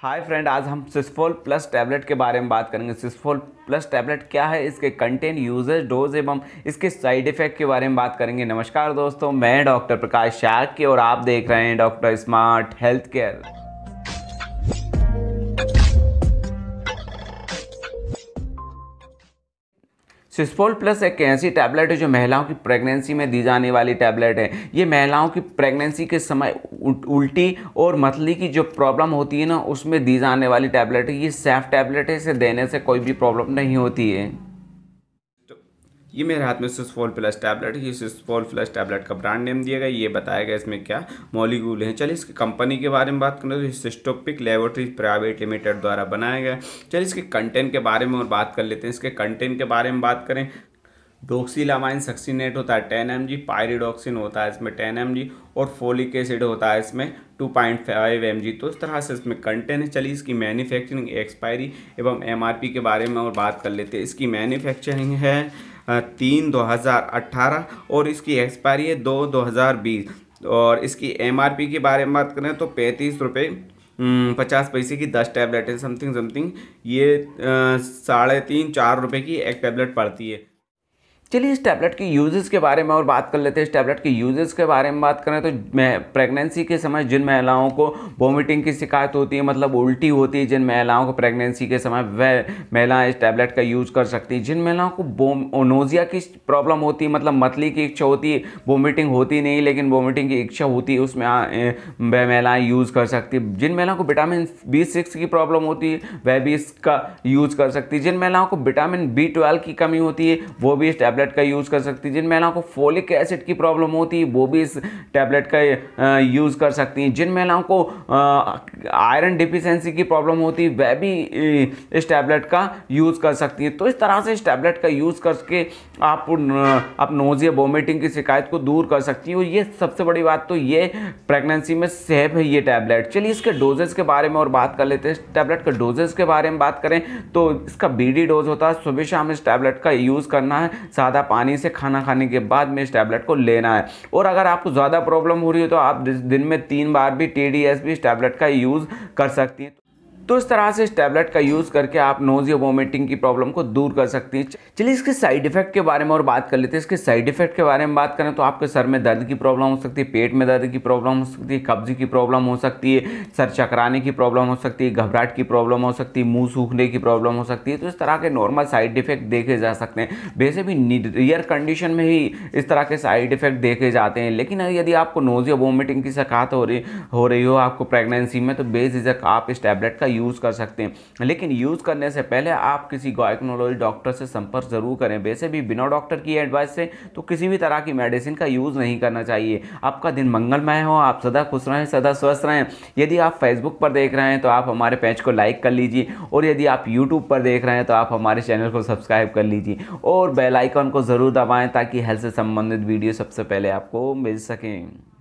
hi friend आज हम सिस्फोल plus tablet के बारे में बात करेंगे सिस्फोल प्लस टैबलेट क्या है इसके कंटेंट यूजेज डोज एवं इसके साइड इफेक्ट के बारे में बात करेंगे नमस्कार दोस्तों मैं डॉक्टर प्रकाश शाह की और आप देख रहे हैं डॉक्टर स्मार्ट हेल्थ केयर सिस्पोल प्लस एक ऐसी टैबलेट है जो महिलाओं की प्रेगनेंसी में दी जाने वाली टैबलेट है ये महिलाओं की प्रेगनेंसी के समय उल्टी और मतली की जो प्रॉब्लम होती है ना उसमें दी जाने वाली टैबलेट है ये सेफ टैबलेट है इसे देने से कोई भी प्रॉब्लम नहीं होती है ये मेरे हाथ में सुसफॉल प्लस टैबलेट ये सुसफॉल प्लस टैबलेट का ब्रांड नेम दिया गया ये बताया गया इसमें क्या मॉलिक्यूल है चलिए इसकी कंपनी के बारे में बात करें तो सिस्टोपिक लेबोरेटरी प्राइवेट लिमिटेड द्वारा बनाया गया चलिए इसके कंटेंट के बारे में और बात कर लेते हैं इसके कंटेंट के बारे में बात करें डोक्सीलामाइन सक्सीनेट होता है टेन एम जी पायरिडोक्सिन होता है इसमें टेन एम जी और फोलिक एसिड होता है इसमें two point five M G तो इस तरह से इसमें कंटेंट है चलिए इसकी मैन्युफैक्चरिंग एक्सपायरी एवं एम आर पी के बारे में और बात कर लेते हैं इसकी मैन्युफैक्चरिंग है तीन 2018 और इसकी एक्सपायरी है दो 2020 और इसकी एमआरपी के बारे में बात करें तो पैंतीस रुपये हम्म, पचास पैसे की दस टैबलेट है समथिंग समथिंग ये साढ़े तीन चार रुपये की एक टैबलेट पड़ती है चलिए इस टैबलेट के यूजेस के बारे में और बात कर लेते हैं इस टैबलेट के यूजेस के बारे में बात करें तो प्रेगनेंसी के समय जिन महिलाओं को वोमिटिंग की शिकायत होती है मतलब उल्टी होती है जिन महिलाओं को प्रेगनेंसी के समय वह महिलाएं इस टैबलेट का यूज कर सकती है जिन महिलाओं को नोजिया की प्रॉब्लम होती है मतलब मतली की इच्छा होती है वोमिटिंग होती नहीं लेकिन वोमिटिंग की इच्छा होती है उसमें वह महिलाएँ यूज़ कर सकती है जिन महिलाओं को विटामिन बी सिक्स की प्रॉब्लम होती है वह भी इसका यूज़ कर सकती है जिन महिलाओं को विटामिन बी ट्वेल्व की कमी होती है वो भी इस टैबलेट का यूज़ कर सकती हैं जिन महिलाओं को फोलिक एसिड की प्रॉब्लम होती है वो भी इस टैबलेट का यूज़ कर सकती हैं जिन महिलाओं को आयरन डिफिशेंसी की प्रॉब्लम होती है वह भी इस टैबलेट का यूज़ कर सकती हैं तो इस तरह से इस टैबलेट का यूज़ करके आप आप नोजिया वोमिटिंग की शिकायत को दूर कर सकती हैं और ये सबसे बड़ी बात तो ये प्रेगनेंसी में सेफ है ये टैबलेट चलिए इसके डोजेस के बारे में और बात कर लेते हैं टैबलेट के डोजेस के बारे में बात करें तो इसका बी डोज होता है सुबह शाम इस टैबलेट का यूज़ करना है ज़्यादा पानी से खाना खाने के बाद में इस टैबलेट को लेना है और अगर आपको ज़्यादा प्रॉब्लम हो रही हो तो आप दिन में तीन बार भी टी डी एस भी इस टैबलेट का यूज़ कर सकती हैं तो इस तरह से इस टैबलेट का यूज़ करके आप या वोमिटिंग की प्रॉब्लम को दूर कर सकती हैं चलिए इसके साइड इफेक्ट के बारे में और बात कर लेते हैं इसके साइड इफेक्ट के बारे में बात करें तो आपके सर में दर्द की प्रॉब्लम हो सकती है पेट में दर्द की प्रॉब्लम हो सकती है कब्जी की प्रॉब्लम हो सकती है सर चकराने की प्रॉब्लम हो सकती है घबराहट की प्रॉब्लम हो सकती है मुँह सूखने की प्रॉब्लम हो सकती है तो इस तरह के नॉर्मल साइड इफेक्ट देखे जा सकते हैं वैसे भी रियर कंडीशन में ही इस तरह के साइड इफेक्ट देखे जाते हैं लेकिन यदि आपको नोज या वोमिटिंग की शिकायत हो रही हो रही हो आपको प्रेगनेंसी में तो बेझिझक आप इस टैबलेट का यूज़ कर सकते हैं लेकिन यूज़ करने से पहले आप किसी गायकनोलॉजी डॉक्टर से संपर्क ज़रूर करें वैसे भी बिना डॉक्टर की एडवाइस से तो किसी भी तरह की मेडिसिन का यूज़ नहीं करना चाहिए आपका दिन मंगलमय हो आप सदा खुश रहें सदा स्वस्थ रहें यदि आप फेसबुक पर देख रहे हैं तो आप हमारे पेज को लाइक कर लीजिए और यदि आप यूट्यूब पर देख रहे हैं तो आप हमारे चैनल को सब्सक्राइब कर लीजिए और बेलाइकॉन को ज़रूर दबाएँ ताकि हेल्थ से संबंधित वीडियो सबसे पहले आपको मिल सकें